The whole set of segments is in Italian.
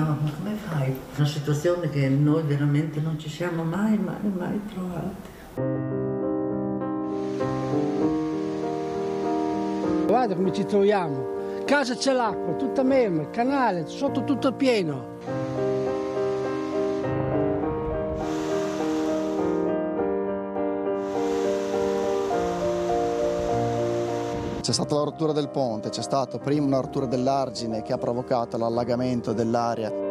no, ma come fai? Una situazione che noi veramente non ci siamo mai, mai, mai trovati. Guarda come ci troviamo, casa c'è l'acqua, tutta merma, il canale, sotto tutto pieno. C'è stata la rottura del ponte, c'è stata prima una rottura dell'argine che ha provocato l'allagamento dell'area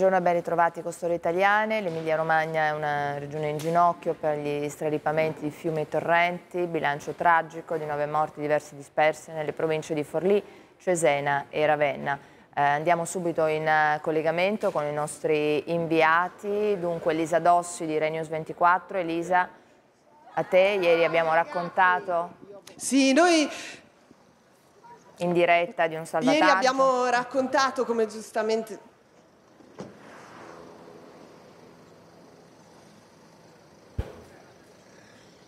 Buongiorno e ben ritrovati costoro italiane. L'Emilia Romagna è una regione in ginocchio per gli straripamenti di fiumi e torrenti, bilancio tragico di nove morti diversi dispersi nelle province di Forlì, Cesena e Ravenna. Eh, andiamo subito in eh, collegamento con i nostri inviati, dunque Elisa Dossi di Renius 24. Elisa, a te ieri abbiamo raccontato... Sì, noi in diretta di un salvataggio. Ieri abbiamo raccontato come giustamente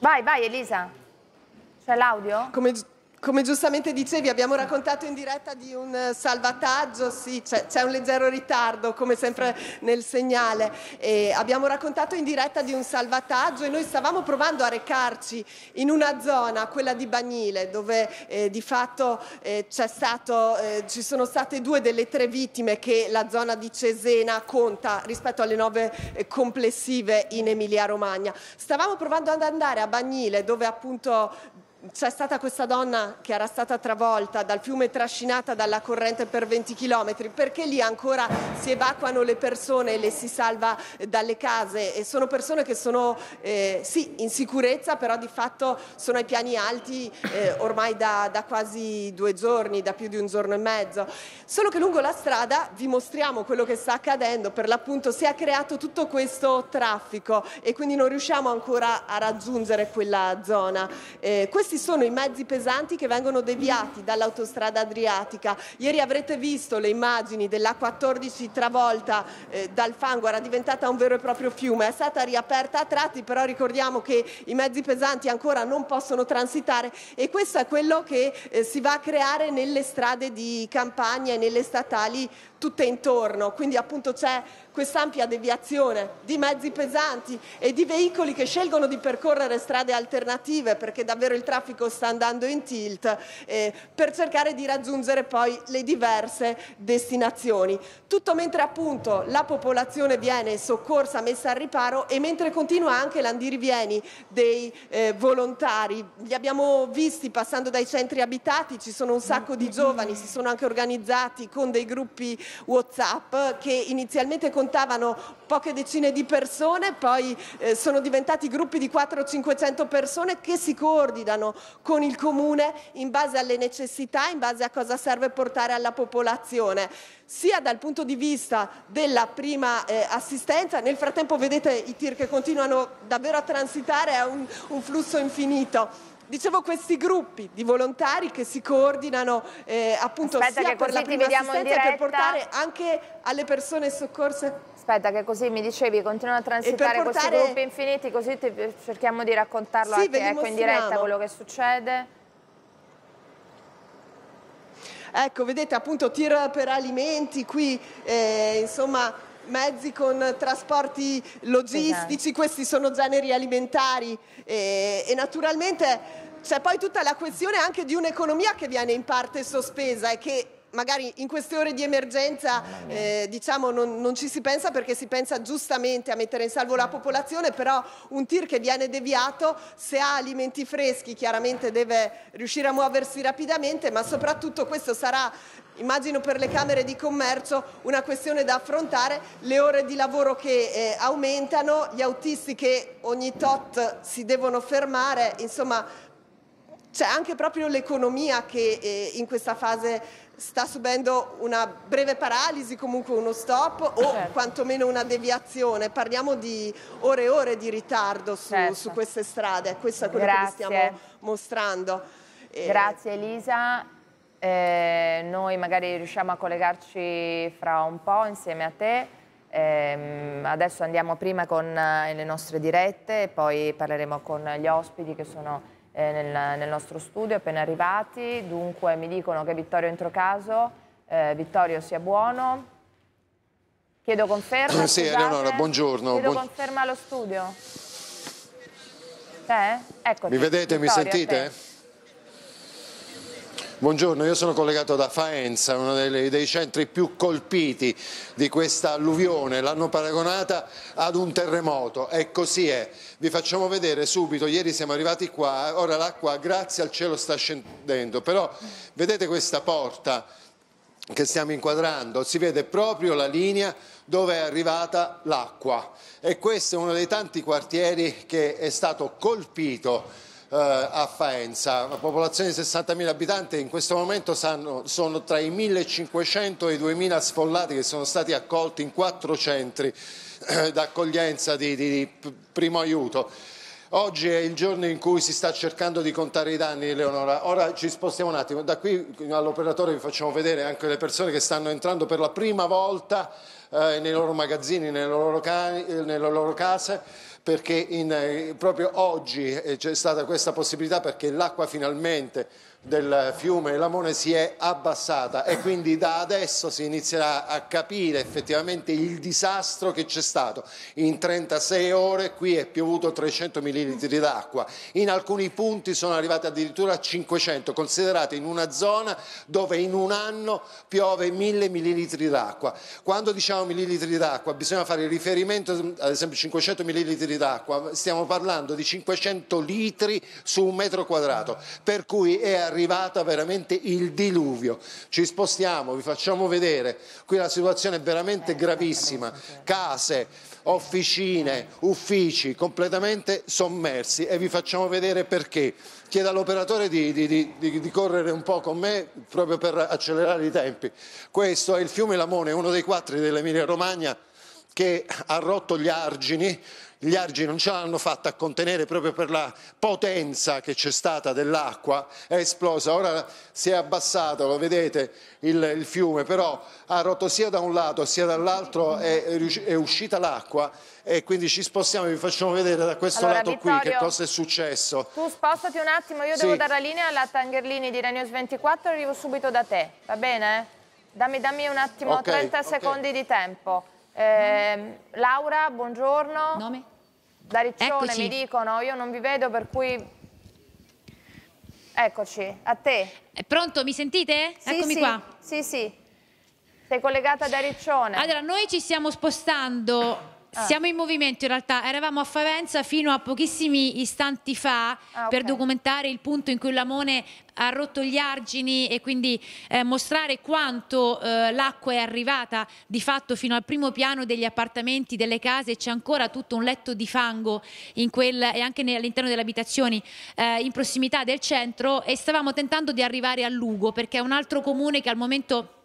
Vai, vai Elisa. C'è l'audio? Come come giustamente dicevi, abbiamo raccontato in diretta di un eh, salvataggio, sì, c'è, c'è un leggero ritardo come sempre nel segnale. E abbiamo raccontato in diretta di un salvataggio e noi stavamo provando a recarci in una zona, quella di Bagnile, dove eh, di fatto eh, stato, eh, ci sono state due delle tre vittime che la zona di Cesena conta rispetto alle nove eh, complessive in Emilia-Romagna. Stavamo provando ad andare a Bagnile, dove appunto c'è stata questa donna che era stata travolta dal fiume trascinata dalla corrente per 20 km, perché lì ancora si evacuano le persone e le si salva eh, dalle case e sono persone che sono eh, sì in sicurezza, però di fatto sono ai piani alti eh, ormai da, da, quasi due giorni, da più di un giorno e mezzo. Solo che lungo la strada vi mostriamo quello che sta accadendo, per l'appunto si è creato tutto questo traffico e quindi non riusciamo ancora a raggiungere quella zona. Eh, questi sono i mezzi pesanti che vengono deviati dall'autostrada adriatica. Ieri avrete visto le immagini della 14 travolta eh, dal fango, era diventata un vero e proprio fiume, è stata riaperta a tratti, però ricordiamo che i mezzi pesanti ancora non possono transitare e questo è quello che eh, si va a creare nelle strade di campagna e nelle statali tutte intorno. Quindi appunto c'è questa ampia deviazione di mezzi pesanti e di veicoli che scelgono di percorrere strade alternative perché davvero il traffico grafico sta andando in tilt eh, per cercare di raggiungere poi le diverse destinazioni. Tutto mentre appunto la popolazione viene soccorsa, messa al riparo e mentre continua anche l'andirivieni dei eh, volontari. Li abbiamo visti passando dai centri abitati, ci sono un sacco di giovani, si sono anche organizzati con dei gruppi Whatsapp che inizialmente contavano poche decine di persone, poi eh, sono diventati gruppi di 400-500 persone che si coordinano con il comune in base alle necessità, in base a cosa serve portare alla popolazione, sia dal punto di vista della prima eh, assistenza, nel frattempo vedete i tir che continuano davvero a transitare, è un, un flusso infinito dicevo questi gruppi di volontari che si coordinano eh, appunto Aspetta sia per la prima assistenza diretta... per portare anche alle persone soccorse Aspetta che così mi dicevi, continua a transitare portare... questi gruppi infiniti così ti, eh, cerchiamo di raccontarlo sì, anche ecco, in diretta quello che succede. Ecco, vedete appunto tir per alimenti qui, eh, insomma mezzi con trasporti logistici, esatto. questi sono generi alimentari eh, e naturalmente c'è poi tutta la questione anche di un'economia che viene in parte sospesa e che magari in queste ore di emergenza eh, diciamo non, non, ci si pensa perché si pensa giustamente a mettere in salvo la popolazione, però un tir che viene deviato se ha alimenti freschi chiaramente deve riuscire a muoversi rapidamente, ma soprattutto questo sarà immagino per le Camere di Commercio una questione da affrontare, le ore di lavoro che eh, aumentano, gli autisti che ogni tot si devono fermare, insomma c'è anche proprio l'economia che eh, in questa fase sta subendo una breve paralisi, comunque uno stop o certo. quantomeno una deviazione. Parliamo di ore e ore di ritardo su, certo. su queste strade, questo è quello Grazie. che vi stiamo mostrando. Eh, Grazie Elisa. Eh, noi magari riusciamo a collegarci fra un po' insieme a te. Eh, adesso andiamo prima con eh, le nostre dirette e poi parleremo con gli ospiti che sono eh, nel, nel, nostro studio appena arrivati, dunque mi dicono che Vittorio entro caso, eh, Vittorio sia buono. Chiedo conferma. Sì, Eleonora, buongiorno. Chiedo buon... conferma allo studio. Te? Mi vedete, Vittorio, mi sentite? Buongiorno, io sono collegato da Faenza, uno dei, dei centri più colpiti di questa alluvione. L'hanno paragonata ad un terremoto e così è. Vi facciamo vedere subito, ieri siamo arrivati qua, ora l'acqua grazie al cielo sta scendendo, però vedete questa porta che stiamo inquadrando, si vede proprio la linea dove è arrivata l'acqua e questo è uno dei tanti quartieri che è stato colpito eh, a Faenza, una popolazione di 60.000 abitanti, in questo momento sanno, sono tra i 1.500 e i 2.000 sfollati che sono stati accolti in quattro centri eh, d'accoglienza di, di, di primo aiuto. Oggi è il giorno in cui si sta cercando di contare i danni, Leonora. Ora ci spostiamo un attimo. Da qui all'operatore vi facciamo vedere anche le persone che stanno entrando per la prima volta eh, nei loro magazzini, nelle loro, eh, nelle loro case perché in, eh, proprio oggi eh, c'è stata questa possibilità perché l'acqua finalmente del fiume Lamone si è abbassata e quindi da adesso si inizierà a capire effettivamente il disastro che c'è stato. In 36 ore qui è piovuto 300 millilitri d'acqua, in alcuni punti sono arrivati addirittura a 500, considerate in una zona dove in un anno piove 1000 millilitri d'acqua. Quando diciamo millilitri d'acqua bisogna fare riferimento ad esempio 500 millilitri d'acqua, stiamo parlando di 500 litri su un metro quadrato, per cui è arrivato veramente il diluvio. Ci spostiamo, vi facciamo vedere, qui la situazione è veramente eh, gravissima, case, officine, uffici completamente sommersi e vi facciamo vedere perché. Chiedo all'operatore di, di, di, di, correre un po' con me proprio per accelerare i tempi. Questo è il fiume Lamone, uno dei quattro dell'Emilia Romagna che ha rotto gli argini, gli argini non ce l'hanno fatta a contenere proprio per la potenza che c'è stata dell'acqua, è esplosa, ora si è abbassato, lo vedete il, il, fiume, però ha rotto sia da un lato sia dall'altro, è, è uscita l'acqua e quindi ci spostiamo, e vi facciamo vedere da questo allora, lato Vittorio, qui che cosa è successo. Tu spostati un attimo, io sì. devo dare la linea alla Tangerlini di Renews 24, arrivo subito da te, va bene? Dammi, dammi un attimo, okay, 30 okay. secondi di tempo. Eh, Laura, buongiorno. Nome? Da Riccione Eccoci. mi dicono, io non vi vedo per cui... Eccoci, a te. È pronto, mi sentite? Sì, Eccomi sì, qua. Sì, sì. Sei collegata da Riccione. Allora, noi ci stiamo spostando Ah. Siamo in movimento in realtà, eravamo a Favenza fino a pochissimi istanti fa ah, okay. per documentare il punto in cui l'amone ha rotto gli argini e quindi eh, mostrare quanto eh, l'acqua è arrivata di fatto fino al primo piano degli appartamenti, delle case, c'è ancora tutto un letto di fango quel, e anche all'interno delle abitazioni eh, in prossimità del centro e stavamo tentando di arrivare a Lugo perché è un altro comune che al momento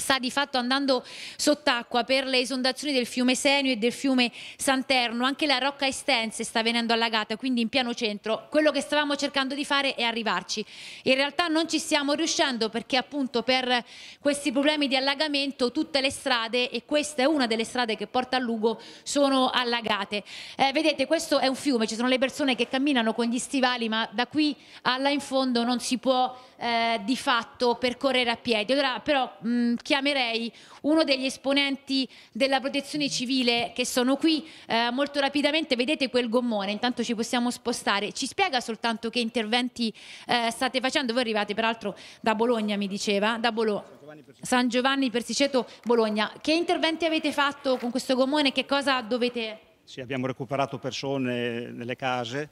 sta di fatto andando sott'acqua per le esondazioni del fiume Senio e del fiume Santerno, anche la Rocca Estense sta venendo allagata, quindi in piano centro. Quello che stavamo cercando di fare è arrivarci. In realtà non ci stiamo riuscendo perché appunto per questi problemi di allagamento tutte le strade, e questa è una delle strade che porta a Lugo, sono allagate. Eh, vedete, questo è un fiume, ci sono le persone che camminano con gli stivali, ma da qui alla in fondo non si può eh, di fatto percorrere a piedi. Allora, però, mh, chiamerei uno degli esponenti della protezione civile che sono qui eh, molto rapidamente, vedete quel gommone, intanto ci possiamo spostare, ci spiega soltanto che interventi eh, state facendo, voi arrivate peraltro da Bologna mi diceva, da Bolo San Giovanni Persiceto Bologna, che interventi avete fatto con questo gommone, che cosa dovete... Sì, abbiamo recuperato persone nelle case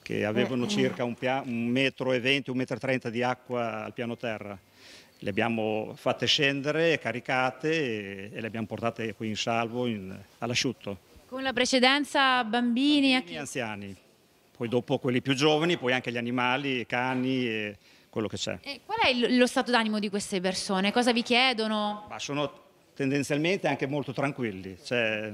che avevano eh. circa un, un metro e venti, un metro e trenta di acqua al piano terra le abbiamo fatte scendere, caricate e, e le abbiamo portate qui in salvo in, all'asciutto. Con la precedenza bambini, bambini e anziani, poi dopo quelli più giovani, poi anche gli animali, i cani e quello che c'è. E qual è lo stato d'animo di queste persone? Cosa vi chiedono? Ma sono tendenzialmente anche molto tranquilli, cioè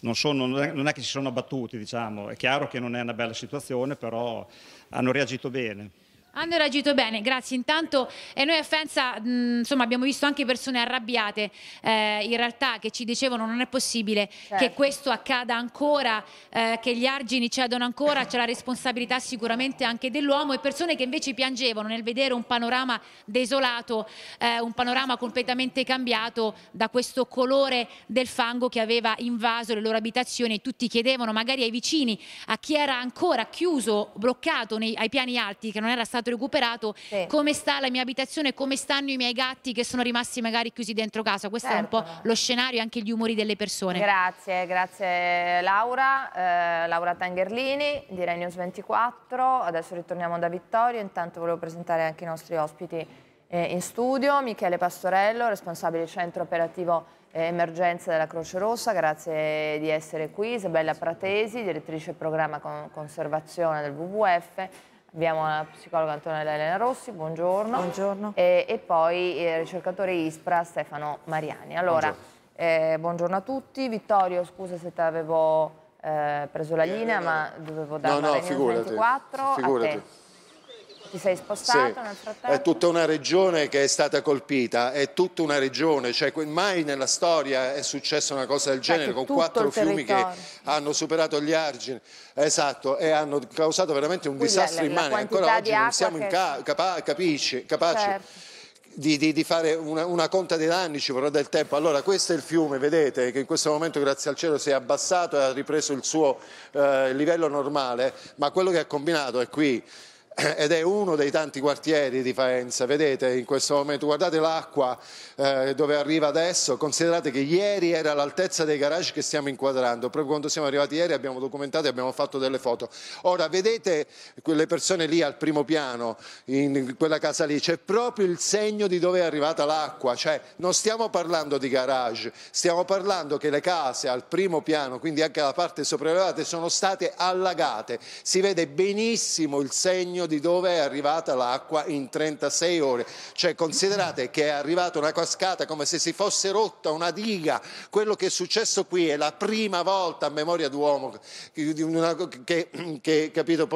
non, sono, non, è che si sono abbattuti, diciamo. è chiaro che non è una bella situazione, però hanno reagito bene. Hanno reagito bene, grazie. Intanto e noi a Fenza mh, insomma, abbiamo visto anche persone arrabbiate eh, in realtà che ci dicevano non è possibile certo. che questo accada ancora, eh, che gli argini cedono ancora, c'è la responsabilità sicuramente anche dell'uomo e persone che invece piangevano nel vedere un panorama desolato, eh, un panorama completamente cambiato da questo colore del fango che aveva invaso le loro abitazioni. Tutti chiedevano magari ai vicini, a chi era ancora chiuso, bloccato nei, ai piani alti, che non era stato stato recuperato, sì. come sta la mia abitazione, come stanno i miei gatti che sono rimasti magari chiusi dentro casa. Questo certo. è un po' certo. lo scenario e anche gli umori delle persone. Grazie, grazie Laura, eh, Laura Tangerlini di Rai 24. Adesso ritorniamo da Vittorio, intanto volevo presentare anche i nostri ospiti eh, in studio Michele Pastorello, responsabile del centro operativo eh, emergenza della Croce Rossa, grazie di essere qui, Isabella Pratesi, direttrice programma conservazione del WWF, Abbiamo la psicologa Antonella Elena Rossi, buongiorno. Buongiorno. E, e poi eh, il ricercatore ISPRA Stefano Mariani. Allora, buongiorno, eh, buongiorno a tutti. Vittorio, scusa se ti avevo eh, preso la eh, linea, ma dovevo dare no, no, 24. Figurati. Ti sei spostato sì. nel frattempo? È tutta una regione che è stata colpita, è tutta una regione, cioè mai nella storia è successa una cosa del cioè, genere Infatti, con quattro fiumi che hanno superato gli argini, esatto, e hanno causato veramente un Quindi disastro immane, ancora oggi non siamo che... capa capisci, capaci. Certo. Di, di, di, fare una, una, conta dei danni ci vorrà del tempo. Allora questo è il fiume, vedete, che in questo momento grazie al cielo si è abbassato e ha ripreso il suo eh, livello normale, ma quello che ha combinato è qui ed è uno dei tanti quartieri di Faenza, vedete in questo momento, guardate l'acqua eh, dove arriva adesso, considerate che ieri era all'altezza dei garage che stiamo inquadrando, proprio quando siamo arrivati ieri abbiamo documentato e abbiamo fatto delle foto. Ora vedete quelle persone lì al primo piano, in quella casa lì, c'è proprio il segno di dove è arrivata l'acqua, cioè non stiamo parlando di garage, stiamo parlando che le case al primo piano, quindi anche la parte sopraelevata, sono state allagate, si vede benissimo il segno di dove è arrivata l'acqua in 36 ore. Cioè considerate che è arrivata una cascata come se si fosse rotta una diga. Quello che è successo qui è la prima volta a memoria d'uomo che, che capito,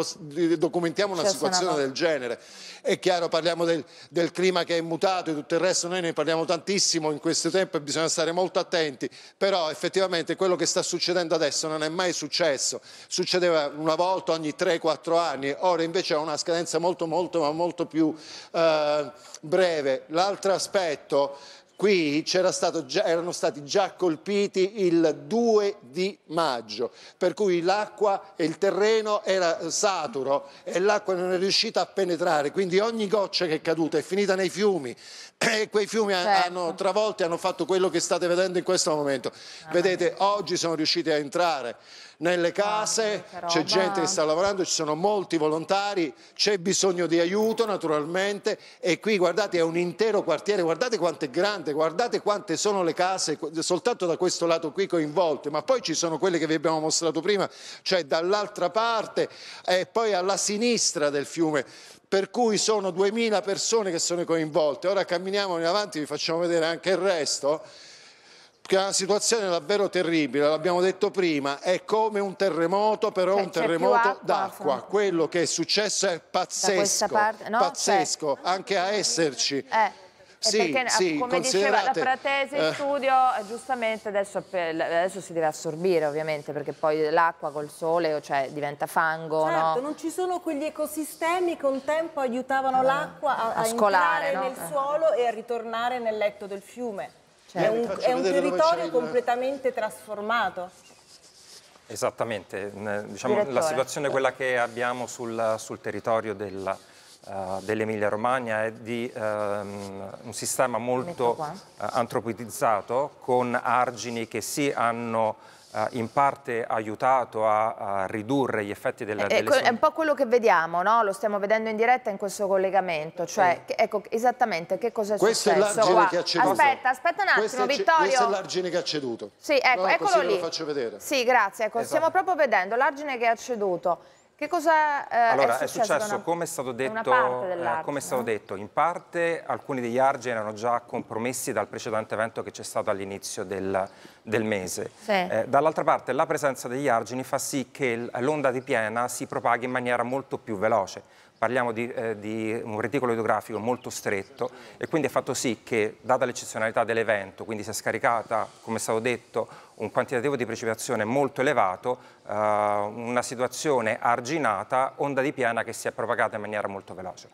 documentiamo una situazione del genere. È chiaro, parliamo del, del clima che è mutato e tutto il resto, noi ne parliamo tantissimo in questo tempo e bisogna stare molto attenti, però effettivamente quello che sta succedendo adesso non è mai successo. Succedeva una volta ogni 3-4 anni, ora invece è una scadenza molto molto ma molto più eh, breve. L'altro aspetto, qui già, erano stati già colpiti il 2 di maggio, per cui l'acqua e il terreno era saturo e l'acqua non è riuscita a penetrare, quindi ogni goccia che è caduta è finita nei fiumi e quei fiumi certo. hanno travolto e hanno fatto quello che state vedendo in questo momento. Ah. Vedete, oggi sono riusciti a entrare nelle case, c'è gente che sta lavorando, ci sono molti volontari, c'è bisogno di aiuto naturalmente e qui guardate è un intero quartiere, guardate quanto è grande, guardate quante sono le case soltanto da questo lato qui coinvolte, ma poi ci sono quelle che vi abbiamo mostrato prima, cioè dall'altra parte e poi alla sinistra del fiume per cui sono 2000 persone che sono coinvolte. Ora camminiamo in avanti, vi facciamo vedere anche il resto. La situazione è davvero terribile, l'abbiamo detto prima, è come un terremoto, però cioè, un terremoto d'acqua. Quello che è successo è pazzesco, parte, no? pazzesco, cioè... anche a esserci. Eh. Sì, perché, sì, come diceva la Pratese in eh. studio, eh, giustamente adesso, adesso, si deve assorbire ovviamente perché poi l'acqua col sole cioè, diventa fango. Certo, no? non ci sono quegli ecosistemi che un tempo aiutavano eh. l'acqua a, a, a scolare, no? nel eh. suolo e a ritornare nel letto del fiume. Cioè, è un, è un territorio completamente trasformato. Esattamente, diciamo, la situazione quella che abbiamo sul, sul territorio del, uh, dell'Emilia Romagna è di uh, un sistema molto uh, antropotizzato con argini che sì hanno eh, in parte aiutato a, a ridurre gli effetti della eh, eh delle È un po' quello che vediamo, no? lo stiamo vedendo in diretta in questo collegamento, cioè eh. ecco esattamente che cosa è questo successo. Questo è l'argine che ha ceduto. Aspetta, aspetta un attimo questo Vittorio. Questo è l'argine che ha ceduto. Sì, ecco, no, eccolo lì. Lo faccio vedere. Sì, grazie, ecco, esatto. stiamo proprio vedendo l'argine che ha ceduto. Che cosa eh, allora, è successo? È successo come, è stato, detto, eh, come è stato no? detto, in parte alcuni degli argini erano già compromessi dal precedente evento che c'è stato all'inizio del, del, mese. Sì. Eh, Dall'altra parte la presenza degli argini fa sì che l'onda di piena si propaghi in maniera molto più veloce. Parliamo di, eh, di un reticolo idrografico molto stretto e quindi ha fatto sì che, data l'eccezionalità dell'evento, quindi si è scaricata, come è stato detto, un quantitativo di precipitazione molto elevato, eh, una situazione arginata, onda di piana che si è propagata in maniera molto veloce.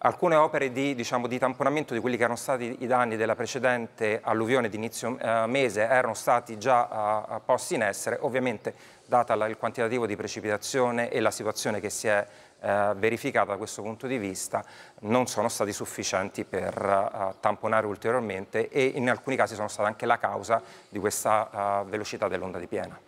Alcune opere di, diciamo, di tamponamento di quelli che erano stati i danni della precedente alluvione di inizio eh, mese erano stati già eh, posti in essere, ovviamente data la, il quantitativo di precipitazione e la situazione che si è eh, verificata da questo punto di vista non sono stati sufficienti per eh, tamponare ulteriormente e in alcuni casi sono stata anche la causa di questa eh, velocità dell'onda di piena.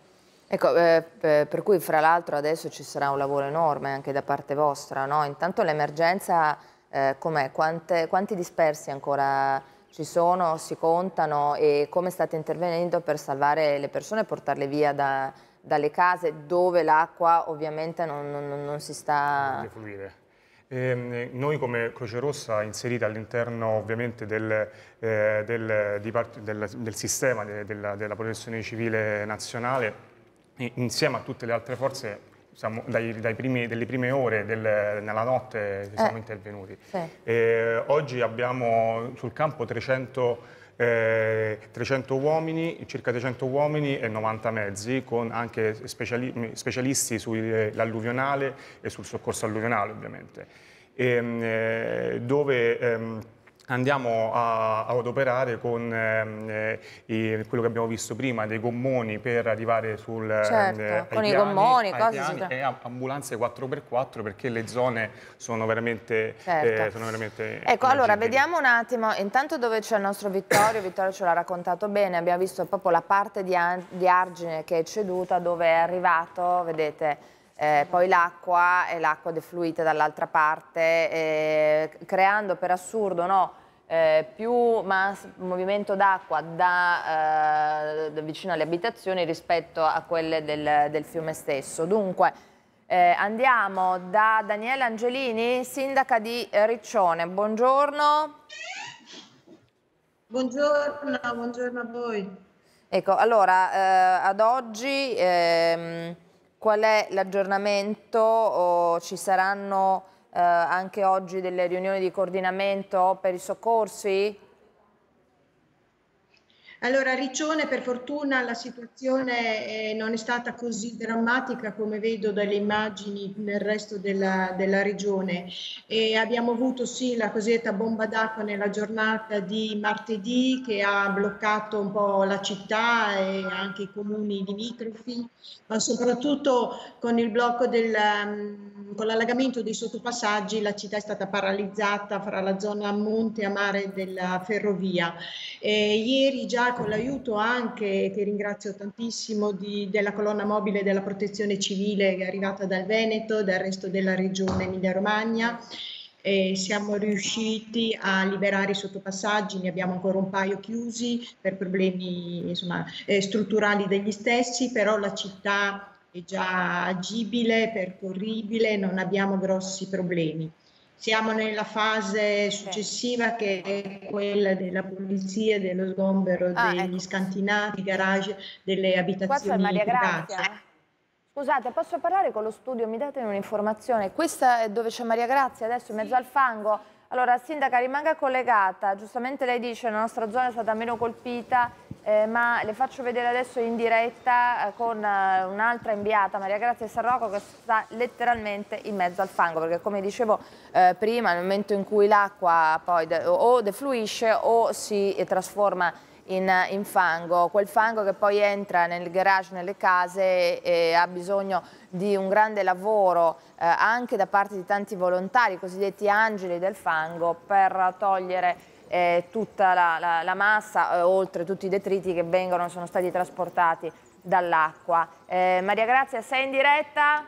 Ecco, eh, per cui fra l'altro adesso ci sarà un lavoro enorme anche da parte vostra, no? Intanto l'emergenza eh, com'è? Quanti dispersi ancora ci sono, si contano e come state intervenendo per salvare le persone e portarle via da, dalle case dove l'acqua ovviamente non, non, non si sta... Eh, noi come Croce Rossa inserita all'interno ovviamente del, eh, del, del, del sistema de, della, della protezione civile nazionale, insieme a tutte le altre forze siamo dai, dai primi, delle prime ore del, nella notte siamo eh, intervenuti. Sì. Eh, oggi abbiamo sul campo 300 300 eh, uomini, circa 300 uomini e 90 mezzi, con anche speciali specialisti sull'alluvionale e sul soccorso alluvionale ovviamente, e, ehm, eh, dove... Ehm, andiamo a, ad operare con ehm, eh, eh, quello che abbiamo visto prima, dei gommoni per arrivare sul, eh, certo, eh, con piani, i gommoni, cose piani, e ambulanze 4x4 perché le zone sono veramente... Certo. Eh, sono veramente ecco, allora vediamo un attimo, intanto dove c'è il nostro Vittorio, Vittorio ce l'ha raccontato bene, abbiamo visto proprio la parte di, di argine che è ceduta dove è arrivato, vedete... Eh, poi l'acqua e l'acqua defluita dall'altra parte, eh, creando per assurdo no, eh, più movimento d'acqua da, eh, da, vicino alle abitazioni rispetto a quelle del, del fiume stesso. Dunque, eh, andiamo da Daniela Angelini, sindaca di Riccione. Buongiorno. Buongiorno, buongiorno a voi. Ecco, allora, eh, ad oggi ehm, qual è l'aggiornamento? Oh, ci saranno eh, anche oggi delle riunioni di coordinamento per i soccorsi? Allora, a Riccione per fortuna la situazione eh, non è stata così drammatica come vedo dalle immagini nel resto della, della regione. E abbiamo avuto sì la cosiddetta bomba d'acqua nella giornata di martedì che ha bloccato un po' la città e anche i comuni limitrofi, ma soprattutto con il blocco del, mm, con l'allagamento dei sottopassaggi la città è stata paralizzata fra la zona a monte e a mare della ferrovia. E ieri già con l'aiuto anche, che ringrazio tantissimo, di, della colonna mobile della protezione civile che è arrivata dal Veneto, dal resto della regione Emilia-Romagna. E siamo riusciti a liberare i sottopassaggi, ne abbiamo ancora un paio chiusi per problemi insomma, eh, strutturali degli stessi, però la città è già agibile, percorribile, non abbiamo grossi problemi. Siamo nella fase successiva che è quella della pulizia, dello sgombero ah, degli ecco. scantinati, garage, delle abitazioni. Qua c'è Maria Grazia. Scusate, posso parlare con lo studio? Mi date un'informazione? Questa è dove c'è Maria Grazia adesso, in mezzo al fango. Allora, Sindaca, rimanga collegata, giustamente lei dice che la nostra zona è stata meno colpita, eh, ma le faccio vedere adesso in diretta eh, con eh, un'altra inviata, Maria Grazia Sarroco, che sta letteralmente in mezzo al fango, perché come dicevo eh, prima, nel momento in cui l'acqua poi de o defluisce o si trasforma in, in, fango, quel fango che poi entra nel garage, nelle case e, ha bisogno di un grande lavoro eh, anche da parte di tanti volontari, i cosiddetti angeli del fango, per togliere eh, tutta la, la, la massa, eh, oltre tutti i detriti che vengono, sono stati trasportati dall'acqua. Eh, Maria Grazia, sei in diretta?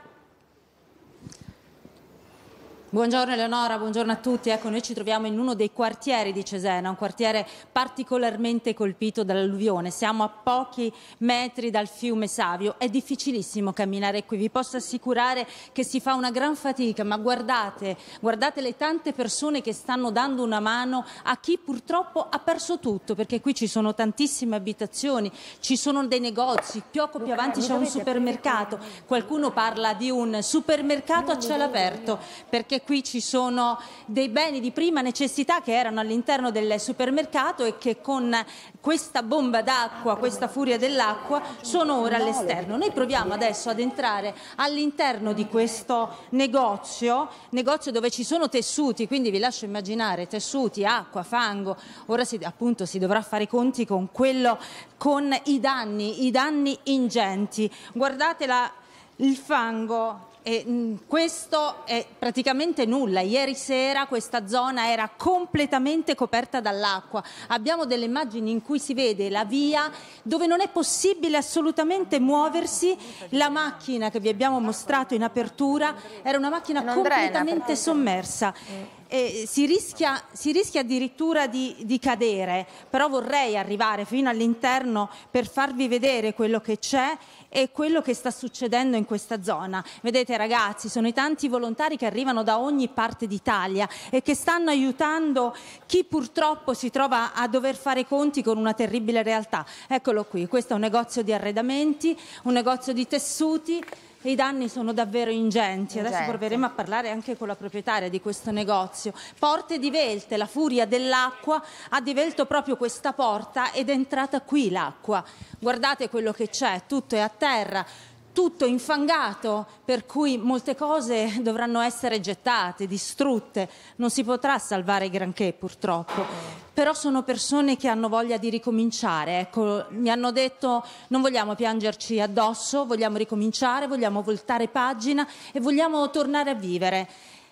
Buongiorno Eleonora, buongiorno a tutti. Ecco, noi ci troviamo in uno dei quartieri di Cesena, un quartiere particolarmente colpito dall'alluvione. Siamo a pochi metri dal fiume Savio. È difficilissimo camminare qui. Vi posso assicurare che si fa una gran fatica, ma guardate, guardate le tante persone che stanno dando una mano a chi purtroppo ha perso tutto, perché qui ci sono tantissime abitazioni, ci sono dei negozi, poco più avanti c'è un supermercato. Qualcuno parla di un supermercato a cielo aperto, perché qui ci sono dei beni di prima necessità che erano all'interno del supermercato e che con questa bomba d'acqua, questa furia dell'acqua, sono ora all'esterno. Noi proviamo adesso ad entrare all'interno di questo negozio, negozio dove ci sono tessuti, quindi vi lascio immaginare tessuti, acqua, fango, ora si, appunto si dovrà fare i conti con quello, con i danni, i danni ingenti. Guardate la, il fango e mm, questo è praticamente nulla. Ieri sera questa zona era completamente coperta dall'acqua. Abbiamo delle immagini in cui si vede la via dove non è possibile assolutamente muoversi. La macchina che vi abbiamo mostrato in apertura era una macchina completamente sommersa. Mm eh, si, rischia, si, rischia, addirittura di, di, cadere, però vorrei arrivare fino all'interno per farvi vedere quello che c'è e quello che sta succedendo in questa zona. Vedete ragazzi, sono i tanti volontari che arrivano da ogni parte d'Italia e che stanno aiutando chi purtroppo si trova a dover fare conti con una terribile realtà. Eccolo qui, questo è un negozio di arredamenti, un negozio di tessuti e i danni sono davvero ingenti. Adesso proveremo a parlare anche con la proprietaria di questo negozio. Porte di Velte, la furia dell'acqua ha divelto proprio questa porta ed è entrata qui l'acqua. Guardate quello che c'è, tutto è a terra tutto infangato, per cui molte cose dovranno essere gettate, distrutte, non si potrà salvare granché purtroppo però sono persone che hanno voglia di ricominciare. Ecco, mi hanno detto non vogliamo piangerci addosso, vogliamo ricominciare, vogliamo voltare pagina e vogliamo tornare a vivere.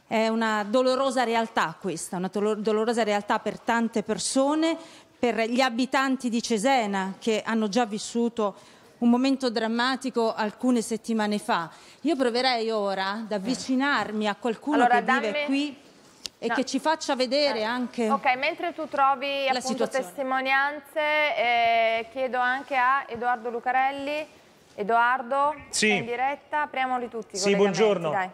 È una dolorosa realtà questa, una dolorosa realtà per tante persone, per gli abitanti di Cesena che hanno già vissuto un momento drammatico alcune settimane fa. Io proverei ora ad avvicinarmi a qualcuno allora, che vive dammi... qui e no. che ci faccia vedere eh. anche Ok, mentre tu trovi appunto testimonianze, eh, chiedo anche a Edoardo Lucarelli, Edoardo, sì. in diretta, apriamoli tutti Sì, buongiorno. Dai.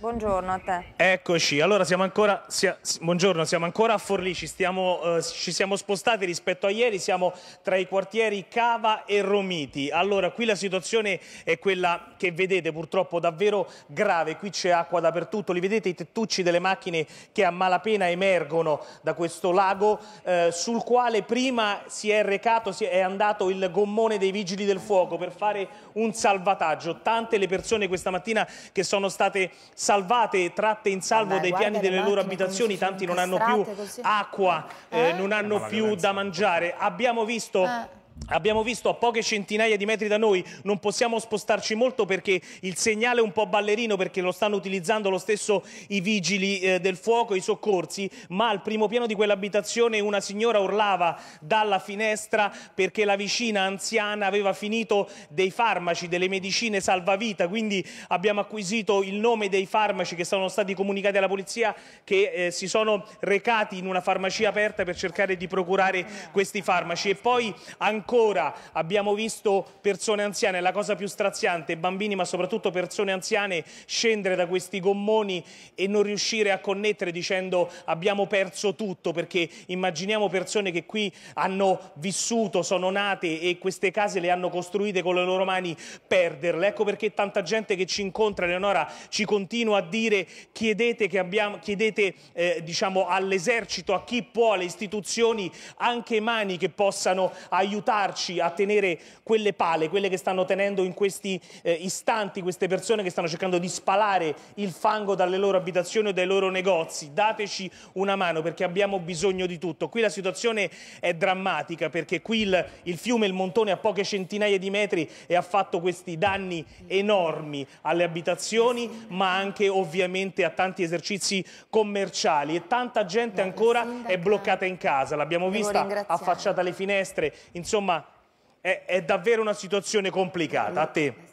Buongiorno a te. Eccoci, allora siamo ancora, sia, buongiorno, siamo ancora a Forlì, ci, stiamo, eh, ci, siamo spostati rispetto a ieri, siamo tra i quartieri Cava e Romiti. Allora, qui la situazione è quella che vedete purtroppo davvero grave, qui c'è acqua dappertutto, li vedete i tettucci delle macchine che a malapena emergono da questo lago eh, sul quale prima si è recato, si è andato il gommone dei vigili del fuoco per fare un salvataggio. Tante le persone questa mattina che sono state salvate salvate tratte in salvo Vabbè, dei piani delle loro abitazioni, tanti non hanno più così. acqua, eh? eh? non hanno più da mangiare. Abbiamo visto eh. Abbiamo visto a poche centinaia di metri da noi, non possiamo spostarci molto perché il segnale è un po' ballerino perché lo stanno utilizzando lo stesso i vigili eh, del fuoco, i soccorsi, ma al primo piano di quell'abitazione una signora urlava dalla finestra perché la vicina anziana aveva finito dei farmaci, delle medicine salvavita, quindi abbiamo acquisito il nome dei farmaci che sono stati comunicati alla polizia che eh, si sono recati in una farmacia aperta per cercare di procurare questi farmaci e poi ancora ancora abbiamo visto persone anziane, la cosa più straziante, bambini ma soprattutto persone anziane scendere da questi gommoni e non riuscire a connettere dicendo abbiamo perso tutto perché immaginiamo persone che qui hanno vissuto, sono nate e queste case le hanno costruite con le loro mani perderle. Ecco perché tanta gente che ci incontra, Eleonora, ci continua a dire chiedete, chiedete eh, diciamo, all'esercito, a chi può, alle istituzioni, anche mani che possano aiutare aiutarci a tenere quelle pale, quelle che stanno tenendo in questi eh, istanti queste persone che stanno cercando di spalare il fango dalle loro abitazioni o dai loro negozi. Dateci una mano perché abbiamo bisogno di tutto. Qui la situazione è drammatica perché qui il, il fiume, il montone a poche centinaia di metri e ha fatto questi danni enormi alle abitazioni ma anche ovviamente a tanti esercizi commerciali e tanta gente ancora è bloccata in casa. L'abbiamo vista affacciata alle finestre, insomma insomma è, è davvero una situazione complicata. A te.